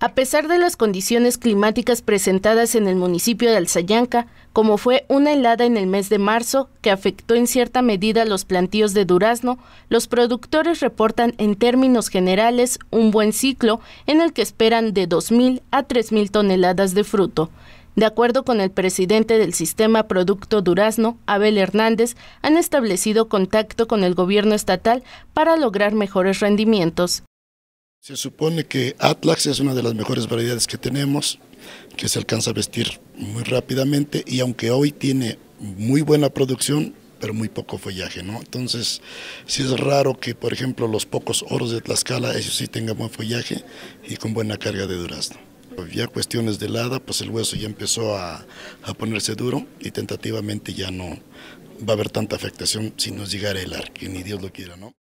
A pesar de las condiciones climáticas presentadas en el municipio de Alzayanca, como fue una helada en el mes de marzo que afectó en cierta medida los plantíos de durazno, los productores reportan en términos generales un buen ciclo en el que esperan de 2.000 a 3.000 toneladas de fruto. De acuerdo con el presidente del sistema Producto Durazno, Abel Hernández, han establecido contacto con el gobierno estatal para lograr mejores rendimientos. Se supone que Atlas es una de las mejores variedades que tenemos, que se alcanza a vestir muy rápidamente y aunque hoy tiene muy buena producción, pero muy poco follaje, ¿no? Entonces, sí es raro que, por ejemplo, los pocos oros de Tlaxcala, eso sí tenga buen follaje y con buena carga de durazno. Ya cuestiones de helada, pues el hueso ya empezó a, ponerse duro y tentativamente ya no va a haber tanta afectación si nos llegara el arque, que ni Dios lo quiera, ¿no?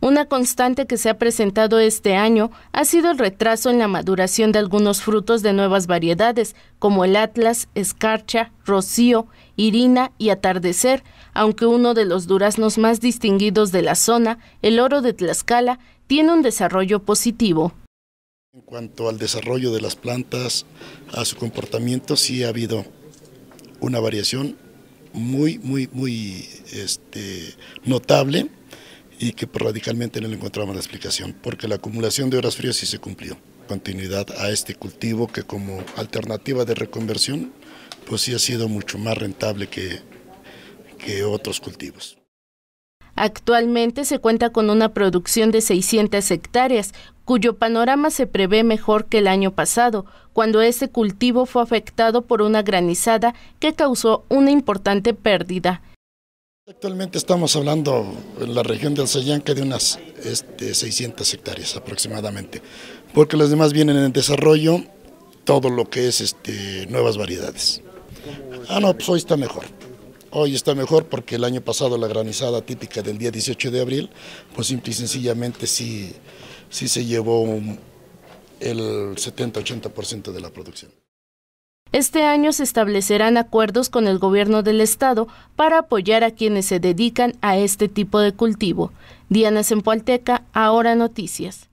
Una constante que se ha presentado este año ha sido el retraso en la maduración de algunos frutos de nuevas variedades, como el Atlas, Escarcha, Rocío, Irina y Atardecer, aunque uno de los duraznos más distinguidos de la zona, el oro de Tlaxcala, tiene un desarrollo positivo. En cuanto al desarrollo de las plantas, a su comportamiento, sí ha habido una variación muy, muy, muy este, notable y que radicalmente no le encontramos la explicación, porque la acumulación de horas frías sí se cumplió. Continuidad a este cultivo que como alternativa de reconversión, pues sí ha sido mucho más rentable que, que otros cultivos. Actualmente se cuenta con una producción de 600 hectáreas, cuyo panorama se prevé mejor que el año pasado, cuando este cultivo fue afectado por una granizada que causó una importante pérdida. Actualmente estamos hablando en la región del Sayanca de unas 600 este, hectáreas aproximadamente, porque las demás vienen en desarrollo todo lo que es este, nuevas variedades. Ah, no, pues hoy está mejor. Hoy está mejor porque el año pasado la granizada típica del día 18 de abril, pues simple y sencillamente sí, sí se llevó el 70-80% de la producción. Este año se establecerán acuerdos con el gobierno del estado para apoyar a quienes se dedican a este tipo de cultivo. Diana Zempoalteca, Ahora Noticias.